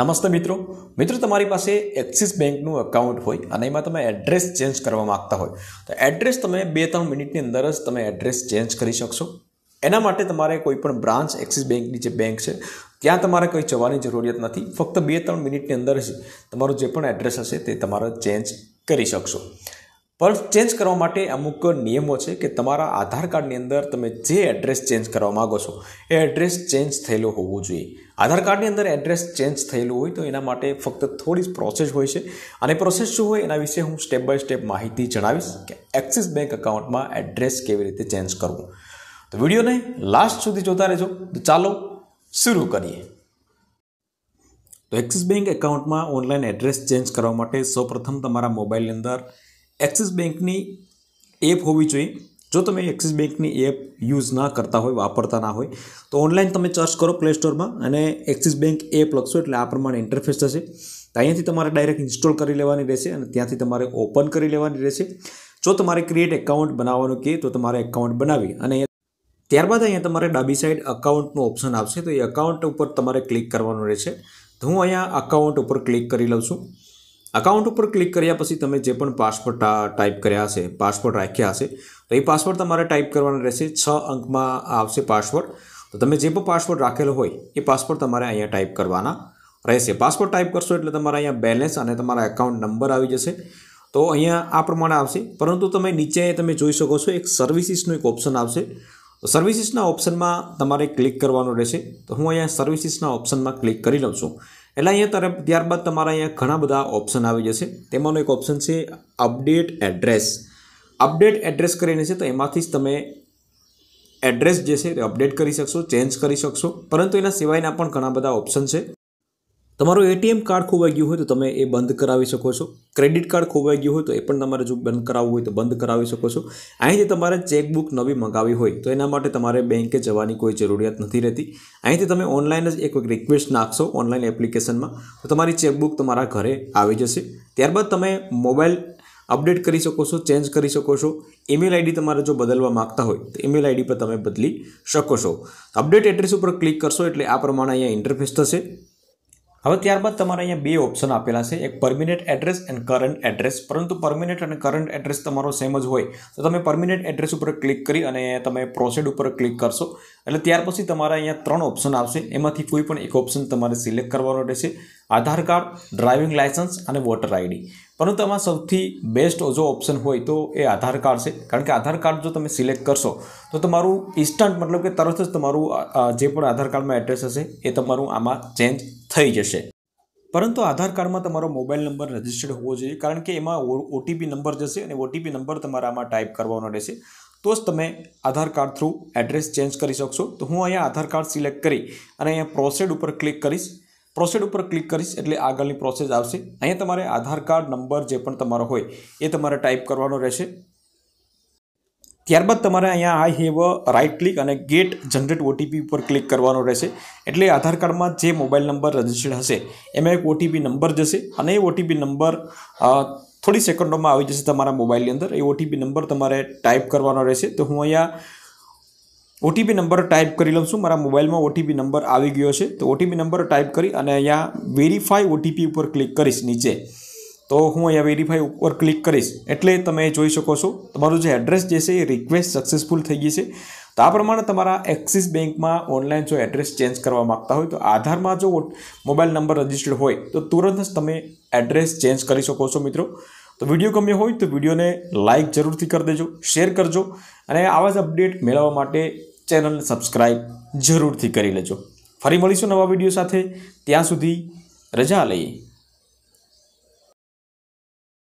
નમસ્તે મિત્રો મિત્રો તમારી પાસે એક્સિસ બેંકનું એકાઉન્ટ હોય અને એમાં તમે એડ્રેસ ચેન્જ કરવા માગતા હોય તો એડ્રેસ તમે બે ત્રણ મિનિટની અંદર જ તમે એડ્રેસ ચેન્જ કરી શકશો એના માટે તમારે કોઈપણ બ્રાન્ચ એક્સિસ બેંકની જે બેંક છે ત્યાં તમારે કંઈ જવાની જરૂરિયાત નથી ફક્ત બે ત્રણ મિનિટની અંદર જ તમારું જે પણ એડ્રેસ હશે તે તમારે ચેન્જ કરી શકશો પણ ચેન્જ કરવા માટે અમુક નિયમો છે કે તમારા આધાર કાર્ડની અંદર તમે જે એડ્રેસ ચેન્જ કરવા માગો છો એ એડ્રેસ ચેન્જ થયેલો હોવો જોઈએ આધાર કાર્ડની અંદર એડ્રેસ ચેન્જ થયેલું હોય તો એના માટે ફક્ત થોડી જ પ્રોસેસ હોય છે અને પ્રોસેસ શું હોય એના વિશે હું સ્ટેપ બાય સ્ટેપ માહિતી જણાવીશ કે એક્સિસ બેંક એકાઉન્ટમાં એડ્રેસ કેવી રીતે ચેન્જ કરવું તો વિડીયોને લાસ્ટ સુધી જોતા રહેજો તો ચાલો શરૂ કરીએ તો એક્સિસ બેંક એકાઉન્ટમાં ઓનલાઈન એડ્રેસ ચેન્જ કરવા માટે સૌપ્રથમ તમારા મોબાઈલની અંદર એક્સિસ બેંકની એપ હોવી જોઈએ જો તમે એક્સિસ બેંકની એપ યુઝ ના કરતા હોય વાપરતા ના હોય તો ઓનલાઈન તમે સર્ચ કરો પ્લે સ્ટોરમાં અને એક્સિસ બેંક એપ લખશો એટલે આ પ્રમાણે ઇન્ટરફેસ થશે તો અહીંયાથી તમારે ડાયરેક્ટ ઇન્સ્ટોલ કરી લેવાની રહેશે અને ત્યાંથી તમારે ઓપન કરી લેવાની રહેશે જો તમારે ક્રિએટ એકાઉન્ટ બનાવવાનું કહે તો તમારે એકાઉન્ટ બનાવી અને ત્યારબાદ અહીંયા તમારે ડાબી સાઈડ અકાઉન્ટનું ઓપ્શન આવશે તો એ અકાઉન્ટ ઉપર તમારે ક્લિક કરવાનું રહેશે તો હું અહીંયા અકાઉન્ટ ઉપર ક્લિક કરી લઉં છું અકાઉન્ટ ઉપર ક્લિક કર્યા પછી તમે જે પણ પાસવર્ડ ટાઈપ કર્યા હશે પાસવર્ડ રાખ્યા હશે તો એ પાસવર્ડ તમારે ટાઈપ કરવાનો રહેશે છ અંકમાં આવશે પાસવર્ડ તો તમે જે પણ પાસવર્ડ રાખેલો હોય એ પાસવર્ડ તમારે અહીંયા ટાઈપ કરવાના રહેશે પાસવર્ડ ટાઈપ કરશો એટલે તમારા અહીંયા બેલેન્સ અને તમારા એકાઉન્ટ નંબર આવી જશે તો અહીંયા આ પ્રમાણે આવશે પરંતુ તમે નીચે તમે જોઈ શકો છો એક સર્વિસીસનું એક ઓપ્શન આવશે તો સર્વિસીસના ઓપ્શનમાં તમારે ક્લિક કરવાનું રહેશે તો હું અહીંયા સર્વિસીસના ઓપ્શનમાં ક્લિક કરી લઉં છું એટલે અહીંયા તરફ ત્યારબાદ તમારા અહીંયા ઘણા બધા ઓપ્શન આવી જશે તેમાંનો એક ઓપ્શન છે અપડેટ એડ્રેસ અપડેટ એડ્રેસ કરીને છે તો એમાંથી જ તમે એડ્રેસ જે છે તે અપડેટ કરી શકશો ચેન્જ કરી શકશો પરંતુ એના સિવાયના પણ ઘણા બધા ઓપ્શન છે તમારું એટીએમ કાર્ડ ખોવાઈ ગયું હોય તો તમે એ બંધ કરાવી શકો છો ક્રેડિટ કાર્ડ ખોવાઈ ગયું હોય તો એ પણ તમારે જો બંધ કરાવવું હોય તો બંધ કરાવી શકો છો અહીંથી તમારે ચેકબુક નવી મંગાવી હોય તો એના માટે તમારે બેંકે જવાની કોઈ જરૂરિયાત નથી રહેતી અહીંથી તમે ઓનલાઈન જ એક રિક્વેસ્ટ નાખશો ઓનલાઈન એપ્લિકેશનમાં તો તમારી ચેકબુક તમારા ઘરે આવી જશે ત્યારબાદ તમે મોબાઈલ અપડેટ કરી શકો છો ચેન્જ કરી શકો છો ઈમેલ આઈડી તમારે જો બદલવા માગતા હોય તો ઈમેલ આઈડી પર તમે બદલી શકો છો અપડેટ એડ્રેસ ઉપર ક્લિક કરશો એટલે આ પ્રમાણે અહીંયા ઇન્ટરફેસ થશે હવે ત્યારબાદ તમારે અહીંયા બે ઓપ્શન આપેલા છે એક permanent address and current address પરંતુ પરમિનેન્ટ અને કરંટ એડ્રેસ તમારો સેમ જ હોય તો તમે પરમિનેન્ટ એડ્રેસ ઉપર ક્લિક કરી અને તમે પ્રોસેડ ઉપર ક્લિક કરશો એટલે ત્યાર પછી તમારા અહીંયા ત્રણ ઓપ્શન આવશે એમાંથી કોઈ પણ એક ઓપ્શન તમારે સિલેક્ટ કરવાનો રહેશે આધાર કાર્ડ ડ્રાઇવિંગ લાયસન્સ અને વોટર આઈડી પરંતુ આમાં સૌથી બેસ્ટ જો ઓપ્શન હોય તો એ આધાર કાર્ડ છે કારણ કે આધાર કાર્ડ જો તમે સિલેક્ટ કરશો તો તમારું ઇન્સ્ટન્ટ મતલબ કે તરત જ તમારું જે પણ આધાર કાર્ડમાં એડ્રેસ હશે એ તમારું આમાં ચેન્જ થઈ જશે પરંતુ આધાર કાર્ડમાં તમારો મોબાઈલ નંબર રજિસ્ટર્ડ હોવો જોઈએ કારણ કે એમાં ઓટીપી નંબર જશે અને ઓટીપી નંબર તમારે આમાં ટાઈપ કરવાનો રહેશે તો જ તમે Aadhaar card through address change કરી શકશો તો હું અહીંયા આધાર કાર્ડ સિલેક્ટ કરી અને અહીંયા પ્રોસેડ ઉપર ક્લિક કરીશ પ્રોસેડ ઉપર ક્લિક કરીશ એટલે આગળની પ્રોસેસ આવશે અહીંયા તમારે આધાર કાર્ડ નંબર જે પણ તમારો હોય એ તમારે ટાઈપ કરવાનો રહેશે ત્યારબાદ તમારે અહીંયા આઈ હેવ રાઇટ ક્લિક અને ગેટ જનરેટ ઓટીપી ઉપર ક્લિક કરવાનો રહેશે એટલે આધાર કાર્ડમાં જે મોબાઈલ નંબર રજિસ્ટર્ડ હશે એમાં એક ઓટીપી નંબર જશે અને એ ઓટીપી નંબર થોડી સેકન્ડોમાં આવી જશે તમારા મોબાઈલની અંદર એ ઓટીપી નંબર તમારે ટાઈપ કરવાનો રહેશે તો હું અહીંયા ઓટીપી નંબર ટાઈપ કરી લઉં છું મારા મોબાઈલમાં ઓટીપી નંબર આવી ગયો છે તો ઓટીપી નંબર ટાઈપ કરી અને અહીંયા વેરીફાય ઓટીપી ઉપર ક્લિક કરીશ નીચે તો હું અહીંયા વેરીફાઈ ઉપર ક્લિક કરીશ એટલે તમે જોઈ શકો છો તમારું જે એડ્રેસ જે છે એ રિક્વેસ્ટ સક્સેસફુલ થઈ ગઈ છે તો આ પ્રમાણે તમારા એક્સિસ બેંકમાં ઓનલાઈન જો એડ્રેસ ચેન્જ કરવા માગતા હોય તો આધારમાં જો મોબાઈલ નંબર રજિસ્ટર્ડ હોય તો તુરંત જ તમે એડ્રેસ ચેન્જ કરી શકો છો મિત્રો તો વિડીયો ગમ્યો હોય તો વિડીયોને લાઇક જરૂરથી કરી દેજો શેર કરજો અને આવા જ અપડેટ મેળવવા માટે ચેનલને સબસ્ક્રાઈબ જરૂરથી કરી લેજો ફરી મળીશું નવા વિડીયો સાથે ત્યાં સુધી રજા લઈએ